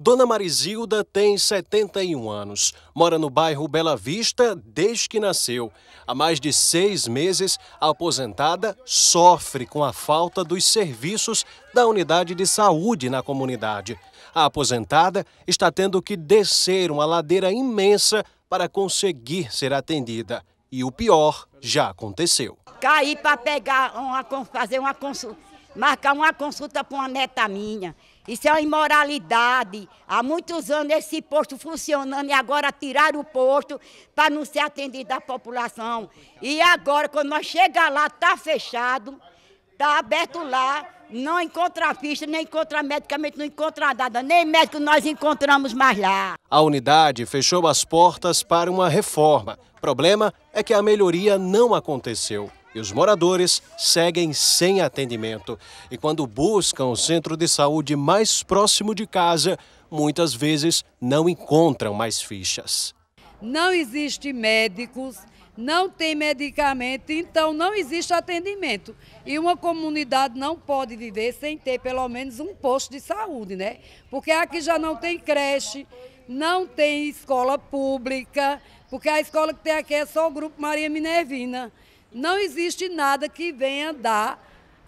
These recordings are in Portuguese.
Dona Marizilda tem 71 anos, mora no bairro Bela Vista desde que nasceu. Há mais de seis meses, a aposentada sofre com a falta dos serviços da unidade de saúde na comunidade. A aposentada está tendo que descer uma ladeira imensa para conseguir ser atendida. E o pior já aconteceu. Caí para pegar uma, fazer uma consulta, marcar uma consulta para uma neta minha. Isso é uma imoralidade. Há muitos anos esse posto funcionando e agora tiraram o posto para não ser atendido a população. E agora, quando nós chegamos lá, está fechado, está aberto lá, não encontra ficha, nem encontra medicamento, não encontra nada, nem médico nós encontramos mais lá. A unidade fechou as portas para uma reforma. Problema é que a melhoria não aconteceu e os moradores seguem sem atendimento. E quando buscam o centro de saúde mais próximo de casa, muitas vezes não encontram mais fichas. Não existe médicos, não tem medicamento, então não existe atendimento. E uma comunidade não pode viver sem ter pelo menos um posto de saúde, né? Porque aqui já não tem creche, não tem escola pública, porque a escola que tem aqui é só o Grupo Maria Minervina. Não existe nada que venha dar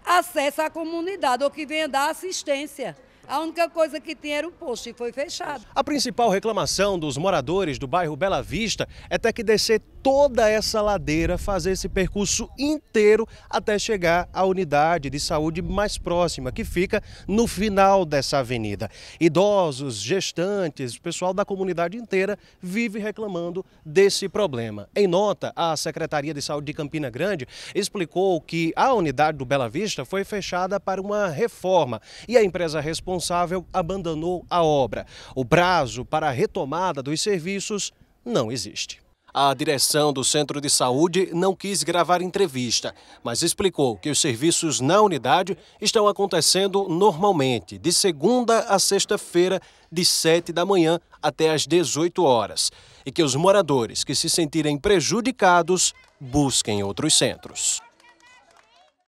acesso à comunidade ou que venha dar assistência. A única coisa que tinha era o posto e foi fechado. A principal reclamação dos moradores do bairro Bela Vista é ter que descer toda essa ladeira, fazer esse percurso inteiro até chegar à unidade de saúde mais próxima, que fica no final dessa avenida. Idosos, gestantes, pessoal da comunidade inteira vive reclamando desse problema. Em nota, a Secretaria de Saúde de Campina Grande explicou que a unidade do Bela Vista foi fechada para uma reforma e a empresa responsável abandonou a obra. O prazo para a retomada dos serviços não existe. A direção do centro de saúde não quis gravar entrevista, mas explicou que os serviços na unidade estão acontecendo normalmente, de segunda a sexta-feira, de 7 da manhã até às 18 horas, e que os moradores que se sentirem prejudicados busquem outros centros.